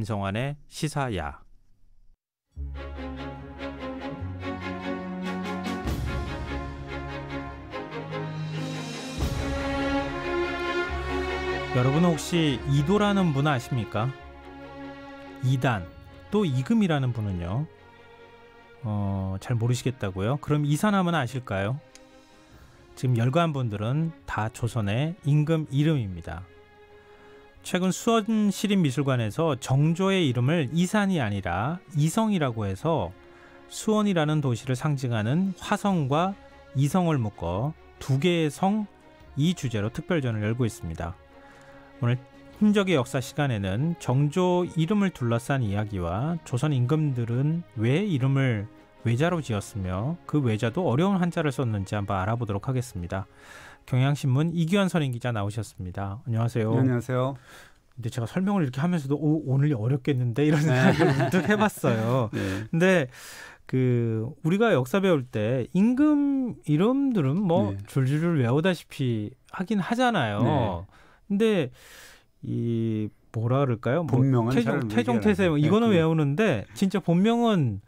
김성환의 시사야. 여러분 혹시 이도라는 분 아십니까? 이단 또 이금이라는 분은요. 어, 잘 모르시겠다고요? 그럼 이사남은 아실까요? 지금 열관 분들은 다 조선의 임금 이름입니다. 최근 수원 시립미술관에서 정조의 이름을 이산이 아니라 이성이라고 해서 수원이라는 도시를 상징하는 화성과 이성을 묶어 두 개의 성 이 주제로 특별전을 열고 있습니다. 오늘 흔적의 역사 시간에는 정조 이름을 둘러싼 이야기와 조선 임금들은 왜 이름을 외자로 지었으며 그 외자도 어려운 한자를 썼는지 한번 알아보도록 하겠습니다. 경향신문 이기현 선임 기자 나오셨습니다. 안녕하세요. 네, 안녕하세요. 근데 제가 설명을 이렇게 하면서도 오, 오늘이 어렵겠는데 이런 네. 생각을 문 해봤어요. 네. 근데 그 우리가 역사 배울 때 임금 이름들은 뭐 네. 줄줄줄 외우다시피 하긴 하잖아요. 네. 근데 이 뭐라 그럴까요? 뭐 본명은 태종 태종 태세 뭐 이거는 네, 외우는데 진짜 본명은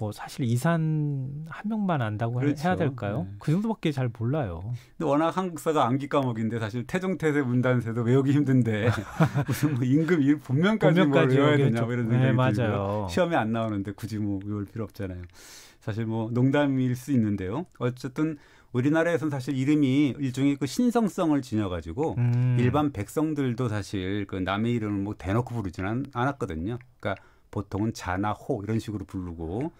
뭐 사실 이산 한 명만 안다고 그렇죠. 해야 될까요? 네. 그 정도밖에 잘 몰라요. 근데 워낙 한국사가 암기 과목인데 사실 태종태세 문단세도 외우기 힘든데 무슨 뭐 임금 본명까지뭘 외워야 되냐 뭐 이런 생각이 네, 들고요. 시험에 안 나오는데 굳이 뭐 외울 필요 없잖아요. 사실 뭐 농담일 수 있는데요. 어쨌든 우리나라에서는 사실 이름이 일종의 그 신성성을 지녀가지고 음. 일반 백성들도 사실 그 남의 이름을 뭐 대놓고 부르지는 않았거든요. 그러니까 보통은 자나 호 이런 식으로 부르고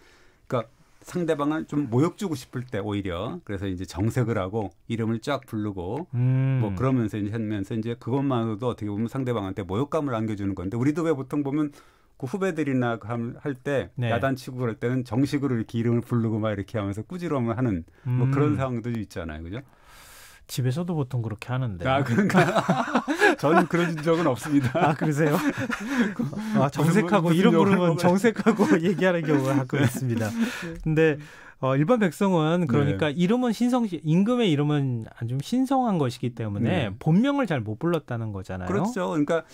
그러니까 상대방을 좀 모욕 주고 싶을 때 오히려 그래서 이제 정색을 하고 이름을 쫙 부르고 음. 뭐 그러면서 이제 하면서 이제 그것만으로도 어떻게 보면 상대방한테 모욕감을 안겨주는 건데 우리도 왜 보통 보면 그 후배들이나 할때 네. 야단치고 그럴 때는 정식으로 이렇게 이름을 부르고 막 이렇게 하면서 꾸지러움을 하는 뭐 음. 그런 상황도 있잖아요, 그죠? 집에서도 보통 그렇게 하는데. 아, 그런가요? 저는 그런 적은 없습니다. 아, 그러세요? 아, 정색하고, 이런 물음은 정색하고 얘기하는 경우가 가끔 네. 있습니다. 근데, 어, 일반 백성은 그러니까 네. 이름은 신성, 임금의 이름은 좀 신성한 것이기 때문에 네. 본명을 잘 못 불렀다는 거잖아요. 그렇죠. 그러니까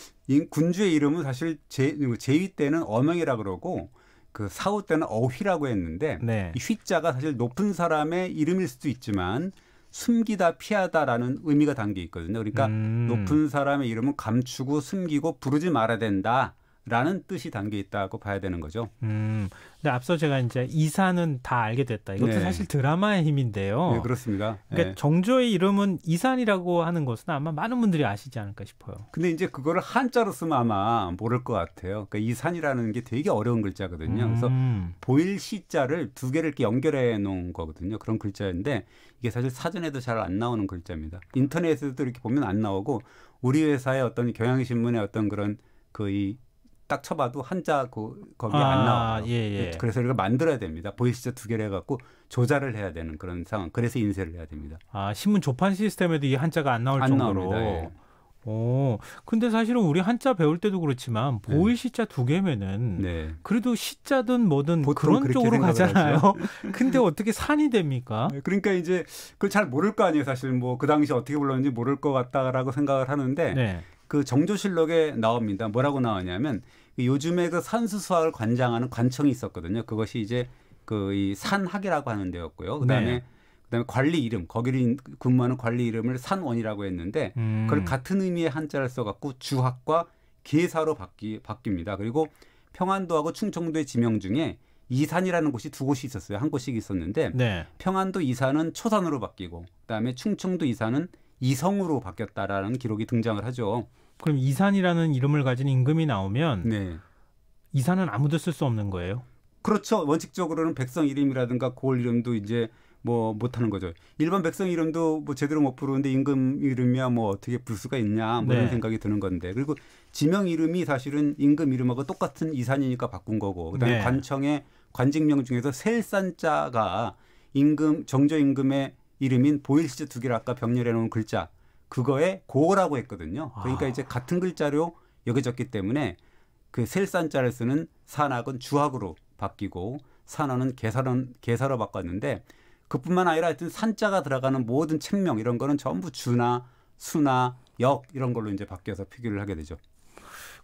군주의 이름은 사실 제, 제위 때는 어명이라 그러고 그 사후 때는 어휘라고 했는데 네. 휘자가 사실 높은 사람의 이름일 수도 있지만 숨기다 피하다라는 의미가 담겨 있거든요. 그러니까 음. 높은 사람의 이름은 감추고 숨기고 부르지 말아야 된다. 라는 뜻이 담겨 있다고 봐야 되는 거죠. 음. 근데 앞서 제가 이제 이산은 다 알게 됐다. 이것도 네. 사실 드라마의 힘인데요. 네, 그렇습니다. 그러니까 네. 정조의 이름은 이산이라고 하는 것은 아마 많은 분들이 아시지 않을까 싶어요. 근데 이제 그거를 한자로 쓰면 아마 모를 것 같아요. 그러니까 이산이라는 게 되게 어려운 글자거든요. 음. 그래서 보일 시자를 두 개를 이렇게 연결해 놓은 거거든요. 그런 글자인데 이게 사실 사전에도 잘 안 나오는 글자입니다. 인터넷에도 이렇게 보면 안 나오고 우리 회사의 어떤 경향신문의 어떤 그런 그이 딱 쳐봐도 한자 그 거기 아, 안 나와요. 예, 예. 네, 그래서 우리가 만들어야 됩니다. 보이시죠두 개를 해갖고 조작을 해야 되는 그런 상황. 그래서 인쇄를 해야 됩니다. 아 신문 조판 시스템에도 이 한자가 안 나올 안 정도로. 나옵니다. 예. 오, 근데 사실은 우리 한자 배울 때도 그렇지만 네. 보일 시자 두 개면은 네. 그래도 시자든 뭐든 그런 쪽으로 가잖아요. 근데 어떻게 산이 됩니까? 네, 그러니까 이제 그걸 잘 모를 거 아니에요. 사실 뭐 그 당시 어떻게 불렀는지 모를 것 같다라고 생각을 하는데 네. 그 정조실록에 나옵니다. 뭐라고 나오냐면 그 요즘에 그 산수수학을 관장하는 관청이 있었거든요. 그것이 이제 그 이 산학이라고 하는 데였고요. 그다음에 네. 그다음에 관리 이름 거기를 근무하는 관리 이름을 산원이라고 했는데 음. 그걸 같은 의미의 한자를 써갖고 주학과 계사로 바뀌 바뀝니다. 그리고 평안도하고 충청도의 지명 중에 이산이라는 곳이 두 곳이 있었어요. 한 곳씩 있었는데 네. 평안도 이산은 초산으로 바뀌고 그다음에 충청도 이산은 이성으로 바뀌었다라는 기록이 등장을 하죠. 그럼 이산이라는 이름을 가진 임금이 나오면 네. 이산은 아무도 쓸 수 없는 거예요? 그렇죠. 원칙적으로는 백성 이름이라든가 고을 이름도 이제 뭐 못하는 거죠. 일반 백성 이름도 뭐 제대로 못 부르는데 임금 이름이야 뭐 어떻게 부를 수가 있냐 뭐 이런 네. 생각이 드는 건데 그리고 지명 이름이 사실은 임금 이름하고 똑같은 이산이니까 바꾼 거고 그다음에 네. 관청의 관직명 중에서 셀산자가 임금 정조 임금의 이름인 보일시즈 두 개를 아까 병렬해 놓은 글자 그거에 고어라고 했거든요. 그러니까 아. 이제 같은 글자로 여겨졌기 때문에 그 셀산자를 쓰는 산악은 주학으로 바뀌고 산어는 계산은 계사로 바꿨는데 그뿐만 아니라 하여튼 산자가 들어가는 모든 책명 이런 거는 전부 주나 수나 역 이런 걸로 이제 바뀌어서 표기를 하게 되죠.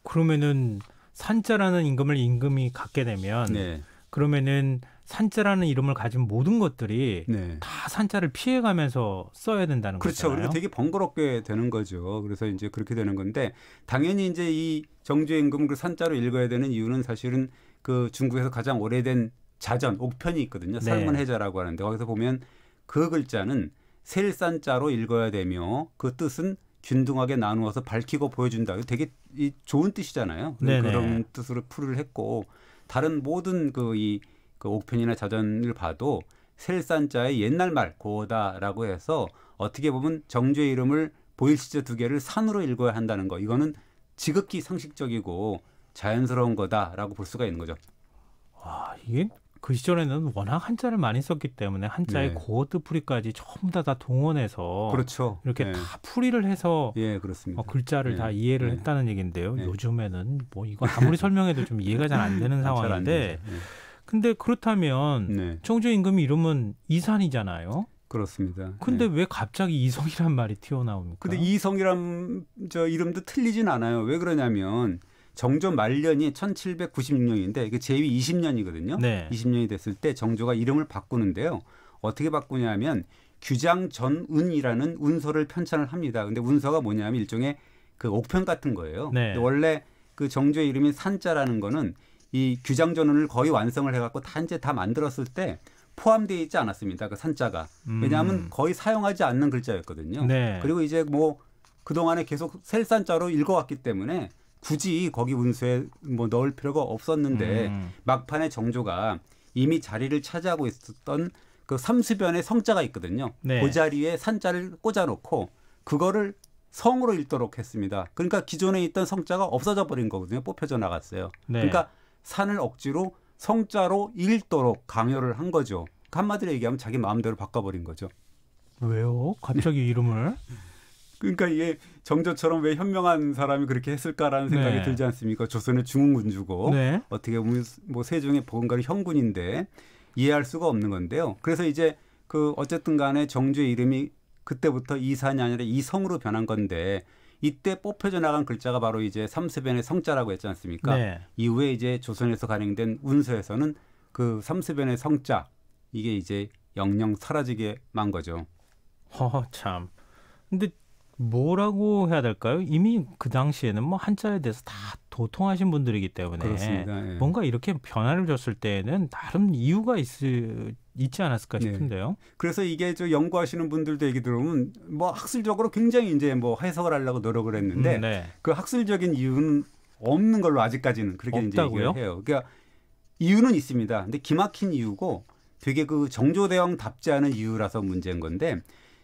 그러면은 산자라는 임금을 임금이 갖게 되면 네. 그러면은 산자라는 이름을 가진 모든 것들이 네. 다 산자를 피해가면서 써야 된다는 거죠. 그렇죠. 거잖아요. 되게 번거롭게 되는 거죠. 그래서 이제 그렇게 되는 건데 당연히 이제 이정주임금그 산자로 읽어야 되는 이유는 사실은 그 중국에서 가장 오래된 자전 옥편이 있거든요. 삶은 네. 해자라고 하는데 거기서 보면 그 글자는 셀산자로 읽어야 되며 그 뜻은 균등하게 나누어서 밝히고 보여준다. 되게 좋은 뜻이잖아요. 그런 뜻으로 풀을 했고 다른 모든 그이 그 옥편이나 자전을 봐도 셀산자의 옛날 말 고다라고 해서 어떻게 보면 정주의 이름을 보일시자 두 개를 산으로 읽어야 한다는 거 이거는 지극히 상식적이고 자연스러운 거다라고 볼 수가 있는 거죠. 와 이게 그 시절에는 워낙 한자를 많이 썼기 때문에 한자의 네. 고어 뜻풀이까지 전부 다, 다 동원해서 그렇죠. 이렇게 네. 다 풀이를 해서 예, 그렇습니다. 어, 글자를 네. 다 이해를 네. 했다는 얘기인데요. 네. 요즘에는 뭐 이거 아무리 설명해도 좀 이해가 잘 안 되는 상황인데 안 근데 그렇다면 네. 청주 임금이 이러면 이산이잖아요. 그렇습니다. 근데 네. 왜 갑자기 이성이란 말이 튀어나옵니까? 근데 이성이란 저 이름도 틀리진 않아요. 왜 그러냐면 정조 말년이 1796년인데 그게 제위 20년이거든요. 네. 20년이 됐을 때 정조가 이름을 바꾸는데요. 어떻게 바꾸냐면 규장 전운이라는 운서를 편찬을 합니다. 근데 운서가 뭐냐면 일종의 그 옥편 같은 거예요. 네. 원래 그 정조의 이름이 산자라는 거는 이 규장 전원을 거의 완성을 해갖고 다 이제 다 만들었을 때 포함되어 있지 않았습니다. 그 산자가 음. 왜냐하면 음. 거의 사용하지 않는 글자였거든요. 네. 그리고 이제 뭐그 동안에 계속 셀산자로 읽어왔기 때문에 굳이 거기 문서에 뭐 넣을 필요가 없었는데 음. 막판에 정조가 이미 자리를 차지하고 있었던 그 삼수변의 성자가 있거든요. 네. 그 자리에 산자를 꽂아놓고 그거를 성으로 읽도록 했습니다. 그러니까 기존에 있던 성자가 없어져 버린 거거든요. 뽑혀져 나갔어요. 네. 그러니까 산을 억지로 성자로 읽도록 강요를 한 거죠. 그 한마디로 얘기하면 자기 마음대로 바꿔버린 거죠. 왜요? 갑자기 네. 이름을? 그러니까 이게 정조처럼 왜 현명한 사람이 그렇게 했을까라는 생각이 네. 들지 않습니까? 조선의 중흥군주고 네. 어떻게 보면 뭐 세종의 보건가는 형군인데 이해할 수가 없는 건데요. 그래서 이제 그 어쨌든 간에 정조의 이름이 그때부터 이산이 아니라 이성으로 변한 건데 이때 뽑혀져 나간 글자가 바로 이제 삼수변의 성자라고 했지 않습니까? 네. 이후에 이제 조선에서 간행된 운서에서는 그 삼수변의 성자 이게 이제 영영 사라지게 만 거죠. 허 참. 근데 뭐라고 해야 될까요? 이미 그 당시에는 뭐 한자에 대해서 다 도통하신 분들이기 때문에 그렇습니다. 예. 뭔가 이렇게 변화를 줬을 때에는 다른 이유가 있을 있지 않았을까 네. 싶은데요. 네. 그래서 이게 저 연구하시는 분들도 얘기 들어보면 뭐 학술적으로 굉장히 이제 뭐 해석을 하려고 노력을 했는데 음, 네. 그 학술적인 이유는 없는 걸로 아직까지는 그렇게 없다고요? 이제 얘기를 해요. 그러니까 이유는 있습니다. 근데 기막힌 이유고 되게 그 정조대왕답지 않은 이유라서 문제인 건데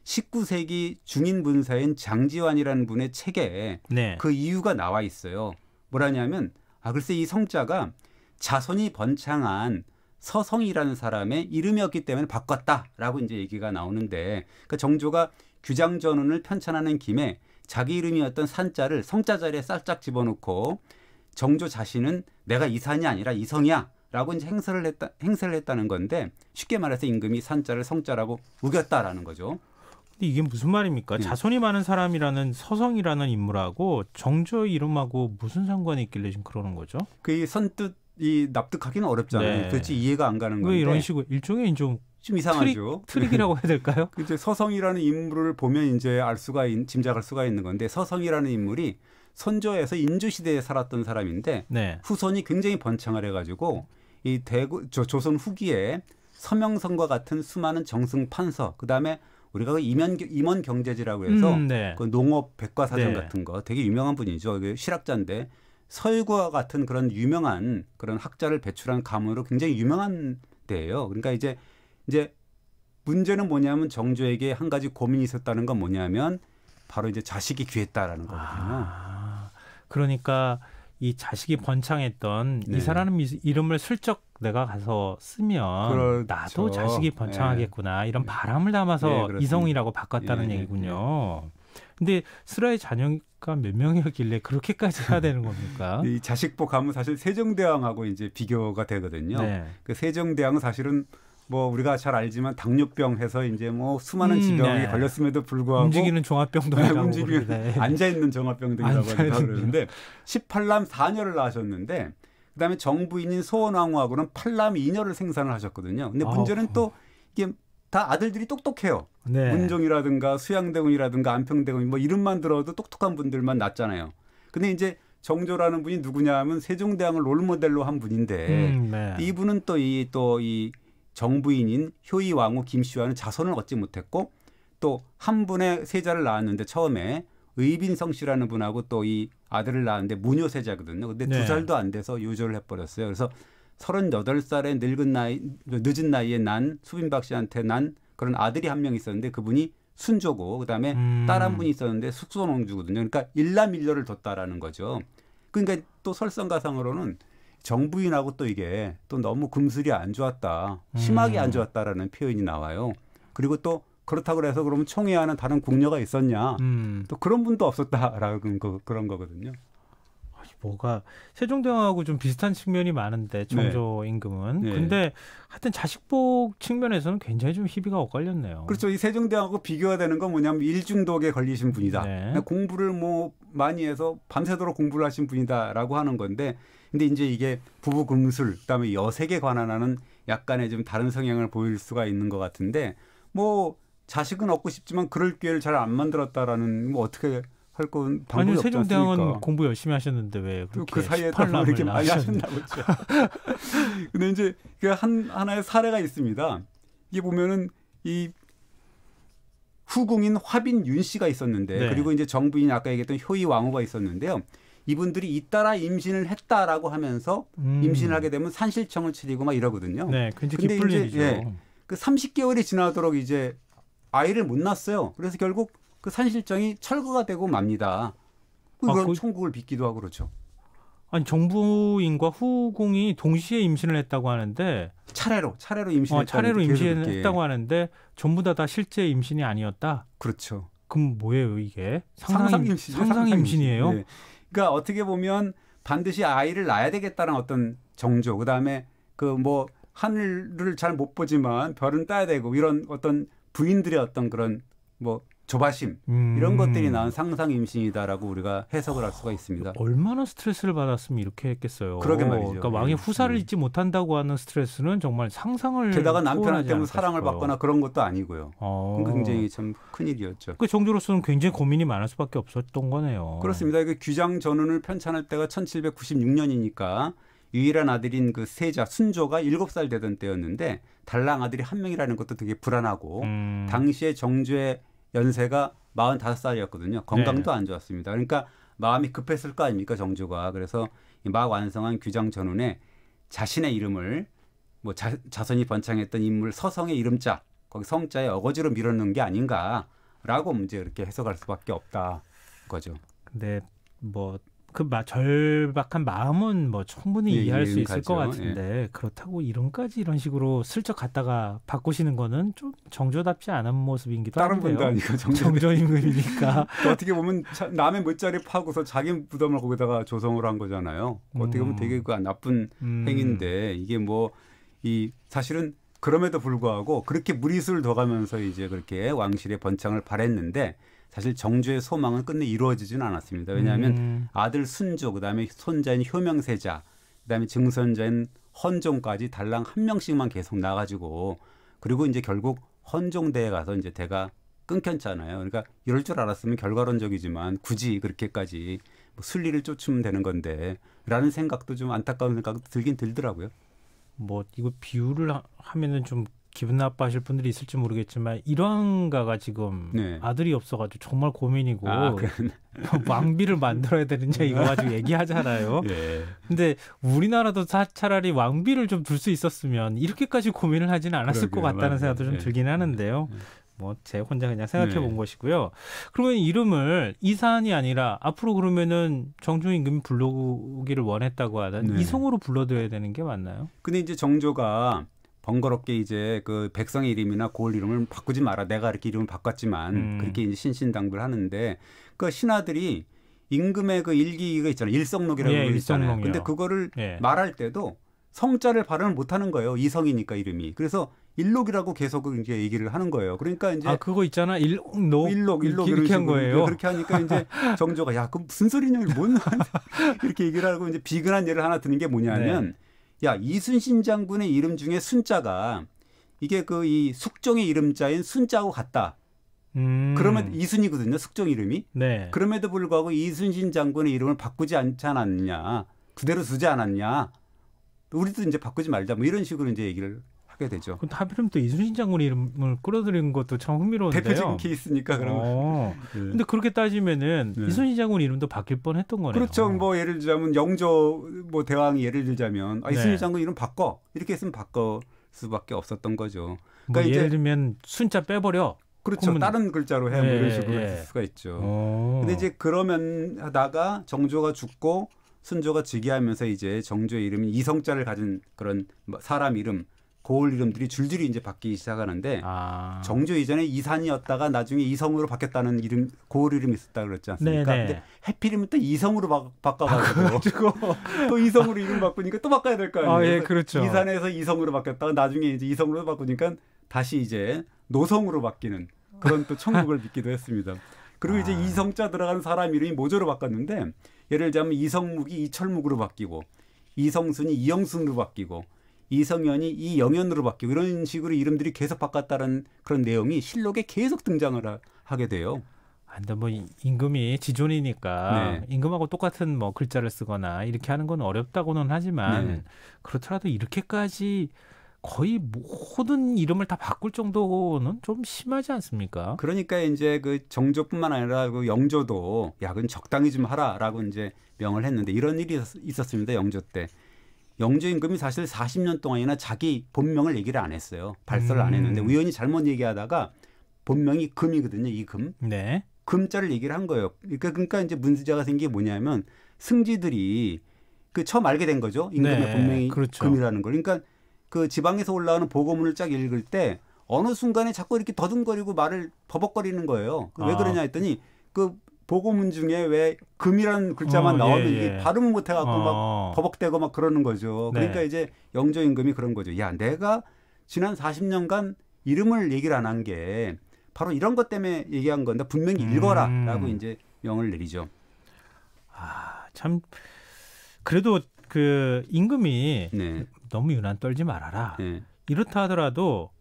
19세기 중인 분사인 장지환이라는 분의 책에 네. 그 이유가 나와 있어요. 뭐라냐면 아 글쎄 이 성자가 자손이 번창한 서성이라는 사람의 이름이었기 때문에 바꿨다라고 이제 얘기가 나오는데 그 정조가 규장 전운을 편찬하는 김에 자기 이름이었던 산자를 성자 자리에 살짝 집어넣고 정조 자신은 내가 이산이 아니라 이성이야라고 이제 행세를 했다 행세를 했다는 건데 쉽게 말해서 임금이 산자를 성자라고 우겼다라는 거죠. 근데 이게 무슨 말입니까? 네. 자손이 많은 사람이라는 서성이라는 인물하고 정조 이름하고 무슨 상관이 있길래 지금 그러는 거죠? 그 선뜻 이 납득하기는 어렵잖아요. 네. 도대체 이해가 안 가는 거예 이런 식으로 일종의 좀, 좀 이상하죠. 트릭, 이라고 해야 될까요? 그 이제 서성이라는 인물을 보면 이제 알 수가 있, 짐작할 수가 있는 건데 서성이라는 인물이 선조에서 인조 시대에 살았던 사람인데 네. 후손이 굉장히 번창을 해가지고 이 대구 조, 조선 후기에 서명성과 같은 수많은 정승 판서 그다음에 우리가 그이 임원 경제지라고 해서 음, 네. 그 농업 백과사전 네. 같은 거 되게 유명한 분이죠. 그 실학자인데 설구와 같은 그런 유명한 그런 학자를 배출한 가문으로 굉장히 유명한 데예요. 그러니까 이제 이제 문제는 뭐냐면 정조에게 한 가지 고민이 있었다는 건 뭐냐면 바로 이제 자식이 귀했다라는 거거든요. 아, 그러니까 이 자식이 번창했던 네. 이사라는 이름을 슬쩍 내가 가서 쓰면 그렇죠. 나도 자식이 번창하겠구나 예. 이런 예. 바람을 담아서 예, 이성이라고 바꿨다는 예, 예, 얘기군요. 근데 슬라의 자녀가 몇 명이었길래 그렇게까지 해야 되는 겁니까? 이 자식보 가면 사실 세종대왕하고 이제 비교가 되거든요. 네. 그 세종대왕은 사실은 뭐 우리가 잘 알지만 당뇨병 해서 이제 뭐 수많은 음, 질병이 네. 걸렸음에도 불구하고 움직이는 종합병동이라고 네, 움직이는 앉아 있는 종합병동이라고 하는데 18남 4녀를 낳으셨는데 그다음에 정부인인 소원왕후하고는 팔남 이녀를 생산을 하셨거든요. 근데 문제는 아, 또 이게 다 아들들이 똑똑해요. 네. 문종이라든가 수양대군이라든가 안평대군 뭐 이름만 들어도 똑똑한 분들만 낳잖아요. 근데 이제 정조라는 분이 누구냐 하면 세종대왕을 롤모델로 한 분인데 음, 네. 이분은 또 이 또 이 정부인인 효이왕후 김씨와는 자손을 얻지 못했고 또 한 분의 세자를 낳았는데 처음에 의빈성 씨라는 분하고 또이 아들을 낳았는데 무녀세자거든요. 근데 네. 두 살도 안 돼서 요절을 해버렸어요. 그래서 서른여덟 살의 늙은 나이, 늦은 나이에 난 수빈박 씨한테 난 그런 아들이 한 명 있었는데 그분이 순조고 그다음에 음. 딸한 분이 있었는데 숙소농주거든요. 그러니까 일남일녀를 뒀다라는 거죠. 그러니까 또설성가상으로는 정부인하고 또 이게 또 너무 금슬이 안 좋았다, 심하게 안 음. 좋았다라는 표현이 나와요. 그리고 또 그렇다 고해서 그러면 총회하는 다른 국녀가 있었냐? 음. 또 그런 분도 없었다라는 그, 그런 거거든요. 뭐가 세종대왕하고 좀 비슷한 측면이 많은데 청조 네. 임금은 네. 근데 하여튼 자식복 측면에서는 굉장히 좀 희비가 엇갈렸네요. 그렇죠. 이 세종대왕하고 비교가 되는 건 뭐냐면 일중독에 걸리신 분이다. 네. 그러니까 공부를 뭐 많이 해서 밤새도록 공부를 하신 분이다라고 하는 건데 근데 이제 이게 부부 금술 그다음에 여색에 관한 하는 약간의 좀 다른 성향을 보일 수가 있는 것 같은데 뭐 자식은 얻고 싶지만 그럴 기회를 잘 안 만들었다라는 뭐 어떻게 할건 방법이 아 없지 않습니까? 세종대왕은 공부 열심히 하셨는데 왜 그렇게 그 사이에 또 이렇게 많이 하셨나 보죠. 근데 이제 그 한 하나의 사례가 있습니다. 이게 보면은 이 후궁인 화빈 윤 씨가 있었는데 네. 그리고 이제 정부인 아까 얘기했던 효희 왕후가 있었는데요. 이분들이 잇따라 임신을 했다라고 하면서 음. 임신을 하게 되면 산실청을 치리고막 이러거든요. 네, 굉장히 기쁜 일이죠. 예, 그 30개월이 지나도록 이제 아이를 못 낳았어요. 그래서 결국 그 산실정이 철거가 되고 맙니다. 그 아, 그런 아, 그... 총국을 빚기도 하고 그렇죠. 아니 정부인과 후궁이 동시에 임신을 했다고 하는데 차례로 차례로 임신했 어, 차례로 임신했다고 하는데 전부 다다 다 실제 임신이 아니었다. 그렇죠. 그럼 뭐예요 이게 상상, 상상 임신 상상 임신이에요? 네. 그러니까 어떻게 보면 반드시 아이를 낳아야 되겠다는 어떤 정조 그다음에 그 뭐 하늘을 잘 못 보지만 별은 따야 되고 이런 어떤 부인들의 어떤 그런 뭐 조바심 음. 이런 것들이 나온 상상 임신이다라고 우리가 해석을 할 수가 있습니다. 얼마나 스트레스를 받았으면 이렇게 했겠어요. 그러게 말이죠. 그러니까 왕의 예. 후사를 음. 잊지 못한다고 하는 스트레스는 정말 상상을 게다가 남편한테 사랑을 받거나 그런 것도 아니고요. 어. 굉장히 참큰 일이었죠. 그 정도로서는 굉장히 고민이 많을 수밖에 없었던 거네요. 그렇습니다. 이게 귀장 전운을 편찬할 때가 1796년이니까 유일한 아들인 그 세자 순조가 일곱 살 되던 때였는데 달랑 아들이 한 명이라는 것도 되게 불안하고 음. 당시에 정조의 연세가 마흔다섯 살이었거든요 건강도 네. 안 좋았습니다. 그러니까 마음이 급했을 거 아닙니까 정조가. 그래서 막 완성한 규장 전운에 자신의 이름을 뭐 자, 자선이 번창했던 인물 서성의 이름자 거기 성자에 어거지로 밀어넣은 게 아닌가라고 문제 이렇게 해석할 수밖에 없다 거죠. 근데 뭐그 마, 절박한 마음은 뭐 충분히 예, 이해할 수 있을 가죠. 것 같은데 예. 그렇다고 이름까지 이런 식으로 슬쩍 갔다가 바꾸시는 거는 좀 정조답지 않은 모습인기도 다른 한데요. 다른 분도 아니고 정조 임금이니까 그 어떻게 보면 남의 못자리 파고서 자기 부담을 거기다가 조성을 한 거잖아요. 어떻게 보면 음. 되게 그 나쁜 음. 행인데 이게 뭐 이 사실은 그럼에도 불구하고 그렇게 무리수를 둬가면서 이제 그렇게 왕실의 번창을 바랬는데 사실 정조의 소망은 끝내 이루어지지는 않았습니다. 왜냐하면 음. 아들 순조, 그다음에 손자인 효명세자, 그다음에 증선자인 헌종까지 달랑 한 명씩만 계속 나가지고 그리고 이제 결국 헌종대에 가서 이제 대가 끊겼잖아요. 그러니까 이럴 줄 알았으면 결과론적이지만 굳이 그렇게까지 뭐 순리를 쫓으면 되는 건데라는 생각도 좀 안타까운 생각도 들긴 들더라고요. 뭐 이거 비유를 하, 면은좀 기분 나빠하실 분들이 있을지 모르겠지만 일왕가가 지금 네. 아들이 없어가지고 정말 고민이고 아, 그, 왕비를 만들어야 되는지 이거 가지고 얘기하잖아요. 예. 근데 우리나라도 사, 차라리 왕비를 좀 둘 수 있었으면 이렇게까지 고민을 하지는 않았을 그러게요, 것 같다는 맞아요. 생각도 좀 예. 들긴 하는데요. 예. 뭐제 혼자 그냥 생각해 네. 본 네. 것이고요. 그러면 이름을 이산이 아니라 앞으로 그러면은 정조임 금이 불러오기를 원했다고 하던 네. 이성으로 불러둬야 되는 게 맞나요? 근데 이제 정조가 번거롭게 이제 그 백성의 이름이나 고을 이름을 바꾸지 마라. 내가 이렇게 이름을 바꿨지만 음. 그렇게 이제 신신당부를 하는데 그 신하들이 임금의 그 일기가 있잖아요. 일성록이라고 예, 있잖아요. 요 근데 그거를 예. 말할 때도 성자를 발음을 못 하는 거예요. 이성이니까 이름이. 그래서 일록이라고 계속 이제 얘기를 하는 거예요. 그러니까 이제 아 그거 있잖아 일록 n 일록 일록 이렇게, 이렇게 한 거예요. 그렇게 하니까 이제 정조가 야 그럼 무슨 소리냐 뭔 이렇게 얘기를 하고 이제 비근한 예를 하나 드는 게 뭐냐면 네. 야 이순신 장군의 이름 중에 순자가 이게 그 이 숙종의 이름자인 순자하고 같다. 음. 그러면 이순이거든요. 숙종 이름이. 네. 그럼에도 불구하고 이순신 장군의 이름을 바꾸지 않지 않았냐 그대로 두지 않았냐. 우리도 이제 바꾸지 말자. 뭐 이런 식으로 이제 얘기를 하게 되죠. 그럼 하필이면 또 이순신 장군 이름을 끌어들인 것도 참 흥미로운데요. 대표적인 케이스니까 그런. 어. 네. 근데 그렇게 따지면은 네. 이순신 장군 이름도 바뀔 뻔했던 거네요. 그렇죠. 뭐 예를 들자면 영조 뭐대왕 예를 들자면 아, 이순신 네. 장군 이름 바꿔 이렇게 했으면 바꿔 수밖에 없었던 거죠. 뭐 그러니까 뭐 예를 들면 순자 빼버려. 그렇죠. 그러면... 다른 글자로 해뭐 네, 이런 식으로 예. 했을 수가 있죠. 그런데 어. 이제 그러면 하다가 정조가 죽고 순조가 즉위하면서 이제 정조의 이름이 이성자를 가진 그런 뭐 사람 이름 고을 이름들이 줄줄이 이제 바뀌기 시작하는데 아. 정조 이전에 이산이었다가 나중에 이성으로 바뀌었다는 이름 고을 이름이 있었다 그랬지 않습니까? 네네. 네. 근데 해필이면 또 이성으로 바, 바꿔가지고 또 이성으로 이름 바꾸니까 또 바꿔야 될 거 아니에요? 아, 예, 그렇죠. 이산에서 이성으로 바뀌었다가 나중에 이제 이성으로 바꾸니까 다시 이제 노성으로 바뀌는 그런 또 천국을 믿기도 했습니다. 그리고 아. 이제 이성자 들어가는 사람 이름이 모조로 바꿨는데 예를 들자면 이성묵이 이철묵으로 바뀌고 이성순이 이영순으로 바뀌고 이성연이이영연으로 바뀌고 이런 식으로 이름들이 계속 바꿨다는 그런 내용이 실록에 계속 등장을 하게 돼요. 아, 근데 뭐 임금이 지존이니까 네. 임금하고 똑같은 뭐 글자를 쓰거나 이렇게 하는 건 어렵다고는 하지만 네. 그렇더라도 이렇게까지 거의 모든 이름을 다 바꿀 정도는 좀 심하지 않습니까? 그러니까 이제 그 정조뿐만 아니라 그 영조도 야, 그 적당히 좀 하라라고 이제 명을 했는데 이런 일이 있었습니다. 영조 때. 영주임금이 사실 40년 동안이나 자기 본명을 얘기를 안 했어요. 발설을 음. 안 했는데 우연히 잘못 얘기하다가 본명이 금이거든요. 이 금. 네. 금자를 얘기를 한 거예요. 그러니까, 그러니까 이제 문제가 생긴 게 뭐냐면 승지들이 그 처음 알게 된 거죠. 임금의 네. 본명이 그렇죠. 금이라는 걸. 그러니까 그 지방에서 올라오는 보고문을 쫙 읽을 때 어느 순간에 자꾸 이렇게 더듬거리고 말을 버벅거리는 거예요. 그 왜 아. 그러냐 했더니 그 보고문 중에 왜 금이라는 글자만 어, 예, 나오면 예, 예. 발음 못 해갖고 어. 막 어. 버벅대고 막 그러는 거죠. 네. 그러니까 이제 영조임금이 그런 거죠. 야, 내가 지난 40년간 이름을 얘기를 안 한 게 바로 이런 것 때문에 얘기한 건데 분명히 음. 읽어라라고 이제 명을 내리죠. 아, 참 그래도 그 임금이 네. 너무 유난 떨지 말아라. 네. 이렇다 하더라도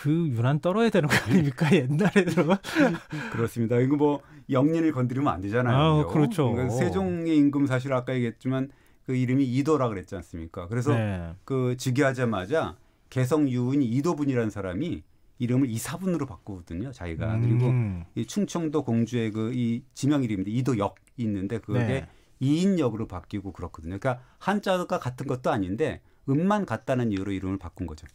그 유난 떨어야 되는 거 아닙니까 옛날에는 그렇습니다. 이거 뭐 영린을 건드리면 안 되잖아요. 아, 그렇죠. 그러니까 세종의 임금 사실 아까 얘기했지만 그 이름이 이도라 그랬지 않습니까? 그래서 네. 그 즉위하자마자 개성 유인 이도분이라는 사람이 이름을 이사분으로 바꾸거든요. 자기가 음. 그리고 이 충청도 공주의 그 이 지명 이름인데 이도역 있는데 그게 네. 이인역으로 바뀌고 그렇거든요. 그러니까 한자가 같은 것도 아닌데 음만 같다는 이유로 이름을 바꾼 거죠.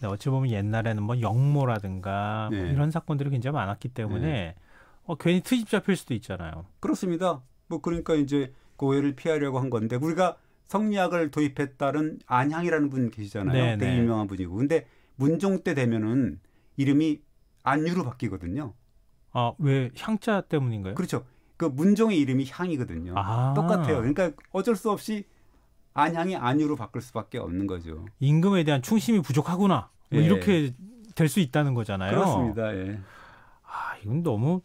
네, 어찌 보면 옛날에는 뭐 영모라든가 뭐 네. 이런 사건들이 굉장히 많았기 때문에 네. 어, 괜히 트집 잡힐 수도 있잖아요. 그렇습니다. 뭐 그러니까 이제 고해를 피하려고 한 건데 우리가 성리학을 도입했다는 안향이라는 분 계시잖아요. 네, 네 되게 유명한 분이고. 근데 문종 때 되면은 이름이 안유로 바뀌거든요. 아, 왜 향자 때문인가요? 그렇죠. 그 문종의 이름이 향이거든요. 아. 똑같아요. 그러니까 어쩔 수 없이 안양이 안유로 바꿀 수밖에 없는 거죠. 임금에 대한 충심이 부족하구나. 뭐 예. 이렇게 될 수 있다는 거잖아요. 그렇습니다. 예. 아 이건 너무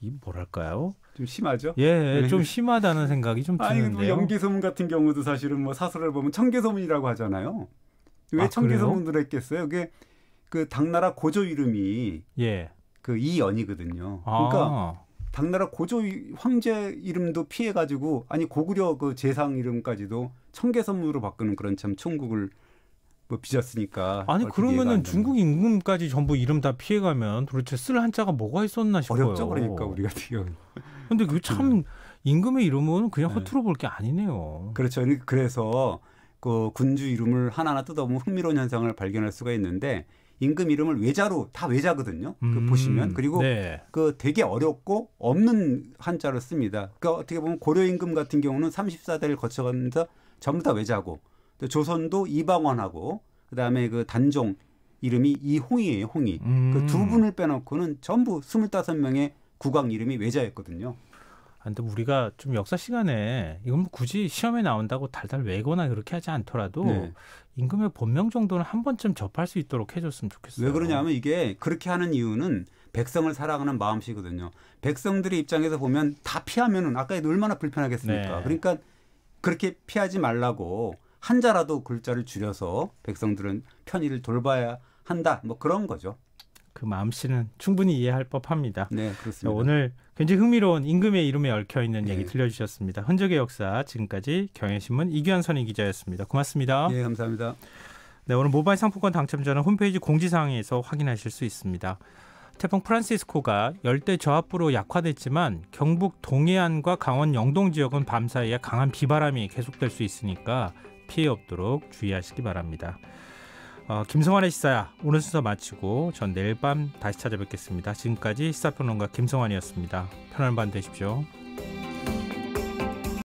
이 뭐랄까요? 좀 심하죠? 예, 예. 예. 좀 심하다는 생각이 좀드는데 아니, 뭐 연기소문 같은 경우도 사실은 뭐 사설을 보면 청계소문이라고 하잖아요. 왜 아, 청계소문으 했겠어요? 그게 그 당나라 고조 이름이 예. 그 이연이거든요. 아. 그러니까 당나라 고조 황제 이름도 피해 가지고 아니 고구려 그 재상 이름까지도 청계 선물로 바꾸는 그런 참 총국을 뭐 빚었으니까. 아니 그러면은 중국 임금까지 전부 이름 다 피해가면 도대체 쓸 한자가 뭐가 있었나 싶어요. 어렵죠 그러니까 우리가 지금. 근데 그참 음. 임금의 이름은 그냥 네. 허투루 네. 볼게 아니네요. 그렇죠. 그래서 그 군주 이름을 하나하나 뜯어보면 흥미로운 현상을 발견할 수가 있는데 임금 이름을 외자로 다 외자거든요. 그 음. 그 보시면 그리고 네. 그 되게 어렵고 없는 한자로 씁니다. 그러니까 어떻게 보면 고려 임금 같은 경우는 34대를 거쳐가면서 전부 다 외자고 조선도 이방원하고 그다음에 그 단종 이름이 이홍이에요, 홍이. 그 음. 그두 분을 빼놓고는 전부 25명의 국왕 이름이 외자였거든요. 아, 근데 우리가 좀 역사 시간에 이건 뭐 굳이 시험에 나온다고 달달 외거나 그렇게 하지 않더라도 네. 임금의 본명 정도는 한 번쯤 접할 수 있도록 해줬으면 좋겠어요. 왜 그러냐면 이게 그렇게 하는 이유는 백성을 사랑하는 마음씨거든요. 백성들의 입장에서 보면 다 피하면은 아까 얼마나 불편하겠습니까. 네. 그러니까 그렇게 피하지 말라고 한자라도 글자를 줄여서 백성들은 편의를 돌봐야 한다. 뭐 그런 거죠. 그 마음씨는 충분히 이해할 법합니다. 네, 그렇습니다. 오늘 굉장히 흥미로운 임금의 이름에 얽혀 있는 네. 얘기 들려주셨습니다. 흔적의 역사 지금까지 경향신문 이규현 선임 기자였습니다. 고맙습니다. 네, 감사합니다. 네, 오늘 모바일 상품권 당첨자는 홈페이지 공지사항에서 확인하실 수 있습니다. 태풍 프란시스코가 열대 저압부로 약화됐지만 경북 동해안과 강원 영동 지역은 밤 사이에 강한 비바람이 계속될 수 있으니까 피해 없도록 주의하시기 바랍니다. 어, 김성환의 시사야 오늘 순서 마치고 전 내일 밤 다시 찾아뵙겠습니다. 지금까지 시사평론가 김성환이었습니다. 편안한 밤 되십시오.